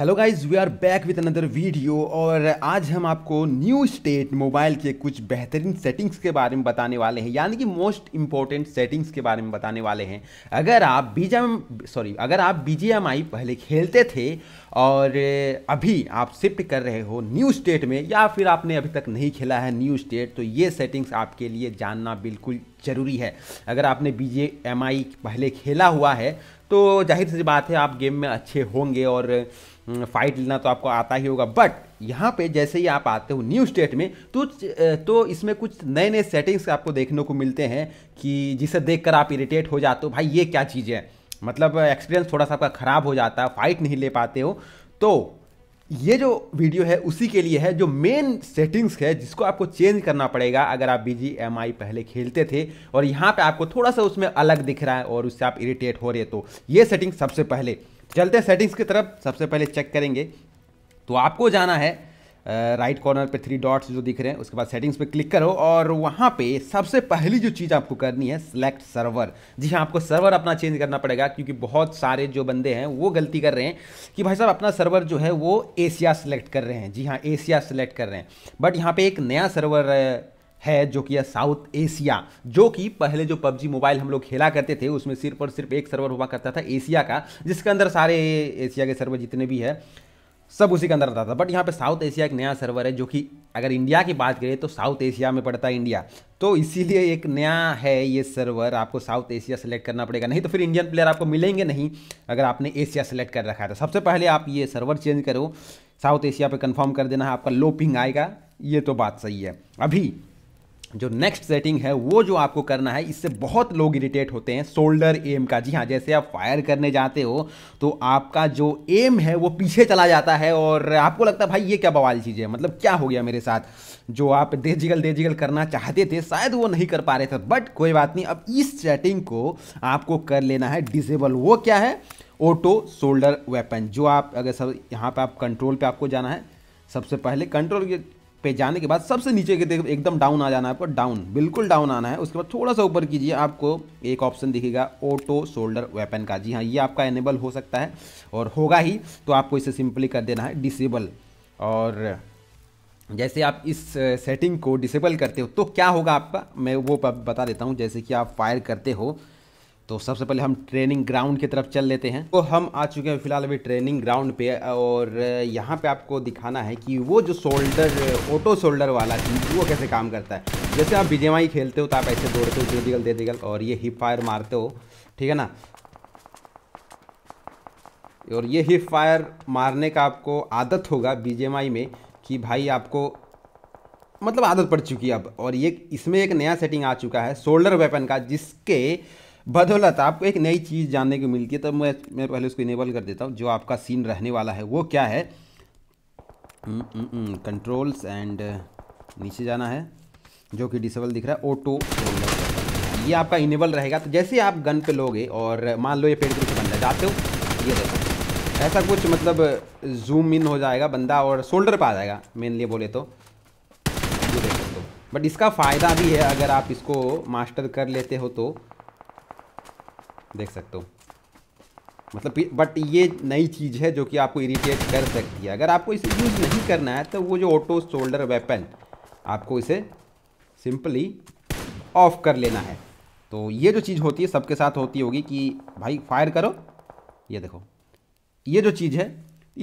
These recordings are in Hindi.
hello guys we are back with another video और आज हम आपको न्यू स्टेट मोबाइल के कुछ बेहतरीन सेटिंग्स के बारे में बताने वाले हैं यानी कि मोस्ट इंपॉर्टेंट सेटिंग्स के बारे में बताने वाले हैं अगर आप बीजे सॉरी अगर आप बी पहले खेलते थे और अभी आप शिफ्ट कर रहे हो न्यू स्टेट में या फिर आपने अभी तक नहीं खेला है न्यू स्टेट तो ये सेटिंग्स आपके लिए जानना बिल्कुल ज़रूरी है अगर आपने बी पहले खेला हुआ है तो जाहिर सी बात है आप गेम में अच्छे होंगे और फाइट हम्म, लेना तो आपको आता ही होगा बट यहाँ पे जैसे ही आप आते हो न्यू स्टेट में तो तो इसमें कुछ नए नए सेटिंग्स आपको देखने को मिलते हैं कि जिसे देखकर आप इरिटेट हो जाते हो भाई ये क्या चीज़ है मतलब एक्सपीरियंस थोड़ा सा आपका ख़राब हो जाता है फाइट नहीं ले पाते हो तो ये जो वीडियो है उसी के लिए है जो मेन सेटिंग्स है जिसको आपको चेंज करना पड़ेगा अगर आप बी पहले खेलते थे और यहाँ पे आपको थोड़ा सा उसमें अलग दिख रहा है और उससे आप इरिटेट हो रहे तो ये सेटिंग सबसे पहले चलते सेटिंग्स की तरफ सबसे पहले चेक करेंगे तो आपको जाना है राइट कॉर्नर पे थ्री डॉट्स जो दिख रहे हैं उसके बाद सेटिंग्स पे क्लिक करो और वहाँ पे सबसे पहली जो चीज़ आपको करनी है सेलेक्ट सर्वर जी हाँ आपको सर्वर अपना चेंज करना पड़ेगा क्योंकि बहुत सारे जो बंदे हैं वो गलती कर रहे हैं कि भाई साहब अपना सर्वर जो है वो एशिया सेलेक्ट कर रहे हैं जी हाँ एशिया सेलेक्ट कर रहे हैं बट यहाँ पर एक नया सर्वर है जो कि साउथ एशिया जो कि पहले जो पबजी मोबाइल हम लोग खेला करते थे उसमें सिर्फ और सिर्फ एक सर्वर हुआ करता था एशिया का जिसके अंदर सारे एशिया के सर्वर जितने भी है सब उसी के अंदर आता था बट यहाँ पे साउथ एशिया एक नया सर्वर है जो कि अगर इंडिया की बात करें तो साउथ एशिया में पड़ता है इंडिया तो इसीलिए एक नया है ये सर्वर आपको साउथ एशिया सेलेक्ट करना पड़ेगा नहीं तो फिर इंडियन प्लेयर आपको मिलेंगे नहीं अगर आपने एशिया सेलेक्ट कर रखा है तो सबसे पहले आप ये सर्वर चेंज करो साउथ एशिया पर कन्फर्म कर देना है आपका लो पिंग आएगा ये तो बात सही है अभी जो नेक्स्ट सेटिंग है वो जो आपको करना है इससे बहुत लोग इरिटेट होते हैं शोल्डर एम का जी हाँ जैसे आप फायर करने जाते हो तो आपका जो एम है वो पीछे चला जाता है और आपको लगता है भाई ये क्या बवाल चीज़ है मतलब क्या हो गया मेरे साथ जो आप देजिगल देजिगल करना चाहते थे शायद वो नहीं कर पा रहे थे बट कोई बात नहीं अब इस सेटिंग को आपको कर लेना है डिजेबल वो क्या है ऑटो शोल्डर वेपन जो आप अगर सब यहाँ पर आप कंट्रोल पर आपको जाना है सबसे पहले कंट्रोल पे जाने के बाद सबसे नीचे के देख एकदम डाउन आ जाना है आपको डाउन बिल्कुल डाउन आना है उसके बाद थोड़ा सा ऊपर कीजिए आपको एक ऑप्शन दिखेगा ऑटो शोल्डर वेपन का जी हाँ ये आपका एनेबल हो सकता है और होगा ही तो आपको इसे सिंपली कर देना है डिसेबल और जैसे आप इस सेटिंग को डिसेबल करते हो तो क्या होगा आपका मैं वो बता देता हूँ जैसे कि आप फायर करते हो तो सबसे पहले हम ट्रेनिंग ग्राउंड की तरफ चल लेते हैं तो हम आ चुके हैं फिलहाल अभी ट्रेनिंग ग्राउंड पे और यहाँ पे आपको दिखाना है कि वो जो शोल्डर ऑटो शोल्डर वाला चीज़ वो कैसे काम करता है जैसे आप बीजेमाई खेलते हो तो आप ऐसे दौड़ते हो दे दिगल दे और ये हिप फायर मारते हो ठीक है ना और ये हिप फायर मारने का आपको आदत होगा बीजेमाई में कि भाई आपको मतलब आदत पड़ चुकी है अब और ये इसमें एक नया सेटिंग आ चुका है शोल्डर वेपन का जिसके बदौलत आपको एक नई चीज़ जानने को मिलती है तब तो मैं मैं पहले उसको इनेबल कर देता हूँ जो आपका सीन रहने वाला है वो क्या है controls hmm, hmm, and hmm, uh, नीचे जाना है जो कि डिसेबल दिख रहा है ऑटो ये आपका इनेबल रहेगा तो जैसे आप गन पे लोगे और मान लो ये पेड़ के बंदा जाते हो ये देखो ऐसा कुछ मतलब जूम इन हो जाएगा बंदा और शोल्डर पर आ जाएगा मेनली बोले तो ये देख सकते हो बट इसका फ़ायदा भी है अगर आप इसको मास्टर कर लेते हो तो देख सकते हो मतलब बट ये नई चीज़ है जो कि आपको इरीटेट कर सकती है अगर आपको इसे यूज़ नहीं करना है तो वो जो ऑटो शोल्डर वेपन आपको इसे सिंपली ऑफ कर लेना है तो ये जो चीज़ होती है सबके साथ होती होगी कि भाई फायर करो ये देखो ये जो चीज़ है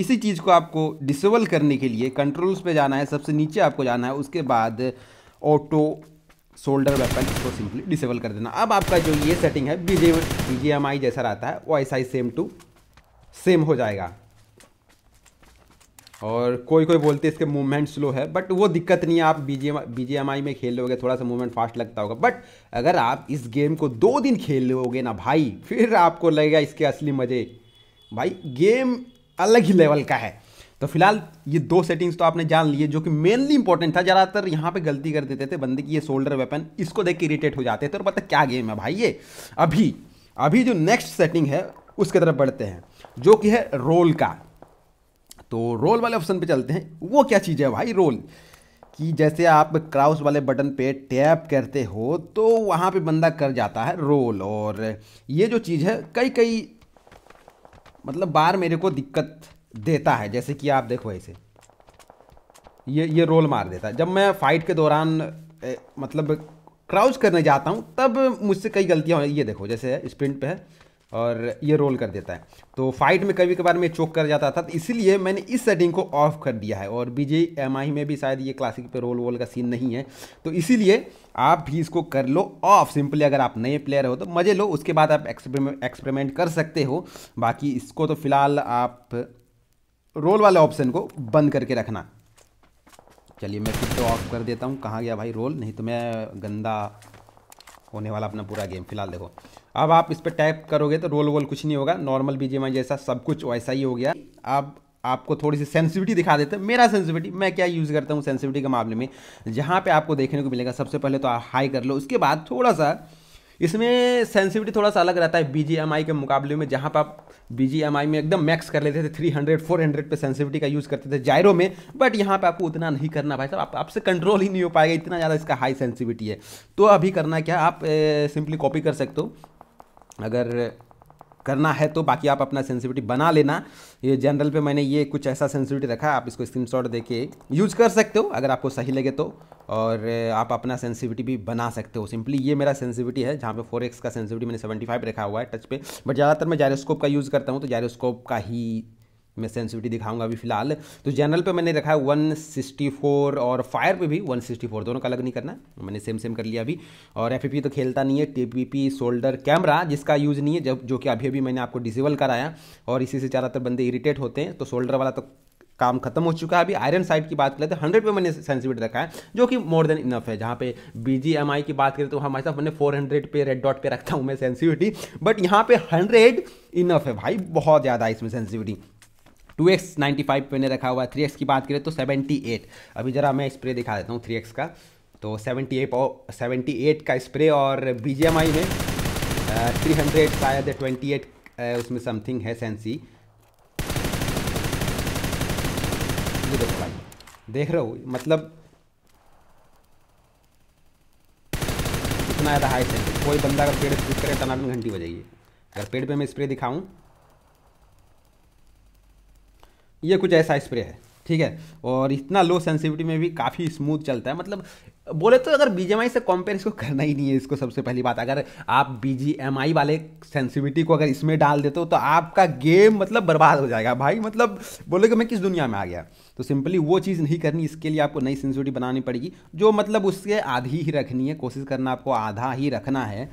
इसी चीज़ को आपको डिसेबल करने के लिए कंट्रोल्स पे जाना है सबसे नीचे आपको जाना है उसके बाद ऑटो शोल्डर वेपन इसको सिंपली डिसेबल कर देना अब आपका जो ये सेटिंग है बीजे बीजेएमआई जैसा रहता है वैसा ही सेम टू सेम हो जाएगा और कोई कोई बोलते हैं इसके मूवमेंट स्लो है बट वो दिक्कत नहीं है आप बीजे बीजेएमआई में खेल लोगे थोड़ा सा मूवमेंट फास्ट लगता होगा बट अगर आप इस गेम को दो दिन खेल लोगे ना भाई फिर आपको लगेगा इसके असली मज़े भाई गेम अलग ही लेवल का है तो फिलहाल ये दो सेटिंग्स तो आपने जान लिए जो कि मेनली इंपॉर्टेंट था ज़्यादातर यहाँ पे गलती कर देते थे बंदे की ये शोल्डर वेपन इसको देख के इरिटेट हो जाते थे और पता क्या गेम है भाई ये अभी अभी जो नेक्स्ट सेटिंग है उसकी तरफ बढ़ते हैं जो कि है रोल का तो रोल वाले ऑप्शन पे चलते हैं वो क्या चीज़ है भाई रोल कि जैसे आप क्राउस वाले बटन पे टैप करते हो तो वहाँ पे बंदा कर जाता है रोल और ये जो चीज़ है कई कई मतलब बार मेरे को दिक्कत देता है जैसे कि आप देखो ऐसे ये ये रोल मार देता है जब मैं फाइट के दौरान ए, मतलब क्राउच करने जाता हूँ तब मुझसे कई गलतियाँ ये देखो जैसे स्प्रिंट पे है और ये रोल कर देता है तो फाइट में कभी कभार मैं चोक कर जाता था तो इसीलिए मैंने इस सेटिंग को ऑफ कर दिया है और बी एम आई में भी शायद ये क्लासिक पे रोल वोल का सीन नहीं है तो इसीलिए आप भी इसको कर लो ऑफ सिंपली अगर आप नए प्लेयर हो तो मज़े लो उसके बाद आप एक्सपेरिमेंट कर सकते हो बाकी इसको तो फिलहाल आप रोल वाले ऑप्शन को बंद करके रखना चलिए मैं फिर तो ऑफ कर देता हूँ कहाँ गया भाई रोल नहीं तो मैं गंदा होने वाला अपना पूरा गेम फिलहाल देखो अब आप इस पर टाइप करोगे तो रोल वोल कुछ नहीं होगा नॉर्मल बी जैसा सब कुछ वैसा ही हो गया अब आपको थोड़ी सी सेंसिविटी दिखा देते हैं मेरा सेंसिविटी मैं क्या यूज़ करता हूँ सेंसिविटी के मामले में जहाँ पे आपको देखने को मिलेगा सबसे पहले तो आप हाई कर लो उसके बाद थोड़ा सा इसमें सेंसिविटी थोड़ा सा अलग रहता है बी के मुकाबले में जहाँ पर आप बी में एकदम मैक्स कर लेते थे थ्री हंड्रेड फोर हंड्रेड पर सेंसिविटी का यूज़ करते थे जायरो में बट यहाँ पर आपको उतना नहीं करना भाई साहब आप, आपसे कंट्रोल ही नहीं हो पाएगा इतना ज़्यादा इसका हाई सेंसिविटी है तो अभी करना क्या आप सिंपली कॉपी कर सकते हो अगर करना है तो बाकी आप अपना सेंसिटिविटी बना लेना ये जनरल पे मैंने ये कुछ ऐसा सेंसिटिविटी रखा आप इसको स्क्रीनशॉट देके यूज कर सकते हो अगर आपको सही लगे तो और आप अपना सेंसिटिविटी भी बना सकते हो सिंपली ये मेरा सेंसिटिविटी है जहाँ पे फोर एक्स का सेंसिविटी मैंने सेवेंटी फाइव रखा हुआ है टच पे बट ज़्यादातर मैं जायरोस्कोप का यूज़ करता हूँ तो जायरोस्कोप का ही मैं सेंसिटिविटी दिखाऊंगा अभी फिलहाल तो जनरल पे मैंने रखा है 164 और फायर पे भी 164 दोनों का अलग नहीं करना मैंने सेम सेम कर लिया अभी और एफ तो खेलता नहीं है टी शोल्डर कैमरा जिसका यूज़ नहीं है जब जो कि अभी अभी मैंने आपको डिसेबल कराया और इसी से ज़्यादातर बंदे इरीटेट होते हैं तो शोल्डर वाला तो काम खत्म हो चुका है अभी आयरन साइड की बात करें तो हंड्रेड पे मैंने सेंसिटिविटी रखा है जो कि मोर देन इनफ है जहाँ पे बी की बात करें तो हमारे साथ मैंने फोर हंड्रेड पे रेड डॉट पे रखता हूँ मैं सेंसिटिविटी बट यहाँ पे हंड्रेड इनफ है भाई बहुत ज़्यादा इसमें sensitivity two X ninety five मैंने रखा हुआ है थ्री एक्स की बात करें तो सेवेंटी एट अभी ज़रा मैं स्प्रे दिखा देता हूँ थ्री एक्स का तो सेवेंटी एट और सेवेंटी एट का स्प्रे और बी जी एम आई में थ्री हंड्रेड शायद ट्वेंटी एट उसमें समथिंग है सेंसी देखो भाई देख रहे हो मतलब इतना ज़्यादा हाई सेंसी कोई बंदा अगर पेड़ स्प्रे करे तनावन घंटी बजेगी अगर पेड़ पे मैं स्प्रे दिखाऊं ये कुछ ऐसा स्प्रे है ठीक है और इतना लो सेंसिविटी में भी काफ़ी स्मूथ चलता है मतलब बोले तो अगर बी से कंपेयर इसको करना ही नहीं है इसको सबसे पहली बात अगर आप बी वाले सेंसिविटी को अगर इसमें डाल देते हो तो आपका गेम मतलब बर्बाद हो जाएगा भाई मतलब बोले कि मैं किस दुनिया में आ गया तो सिंपली वो चीज़ नहीं करनी इसके लिए आपको नई सेंसिविटी बनानी पड़ेगी जो मतलब उसके आधी ही रखनी है कोशिश करना आपको आधा ही रखना है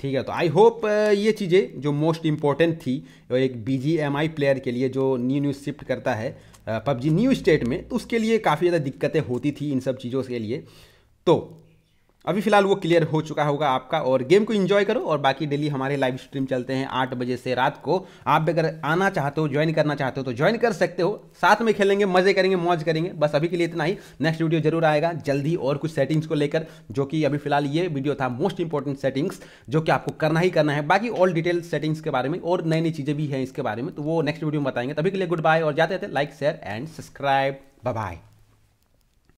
ठीक है तो आई होप uh, ये चीज़ें जो मोस्ट इम्पॉर्टेंट थी एक B G M I player के लिए जो न्यू न्यू शिफ्ट करता है uh, पबजी न्यू स्टेट में तो उसके लिए काफ़ी ज़्यादा दिक्कतें होती थी इन सब चीज़ों के लिए तो अभी फिलहाल वो क्लियर हो चुका होगा आपका और गेम को एंजॉय करो और बाकी डेली हमारे लाइव स्ट्रीम चलते हैं आठ बजे से रात को आप भी अगर आना चाहते हो ज्वाइन करना चाहते हो तो ज्वाइन कर सकते हो साथ में खेलेंगे मजे करेंगे मौज करेंगे बस अभी के लिए इतना ही नेक्स्ट वीडियो जरूर आएगा जल्दी और कुछ सेटिंग्स को लेकर जो कि अभी फिलहाल ये वीडियो था मोस्ट इंपॉर्टेंट सेटिंग्स जो कि आपको करना ही करना है बाकी ऑल डिटेल सेटिंग्स के बारे में और नई नई चीज़ें भी हैं इसके बारे में तो वो नेक्स्ट वीडियो में बताएंगे तभी के लिए गुड बाय और जाते रहते like share and subscribe bye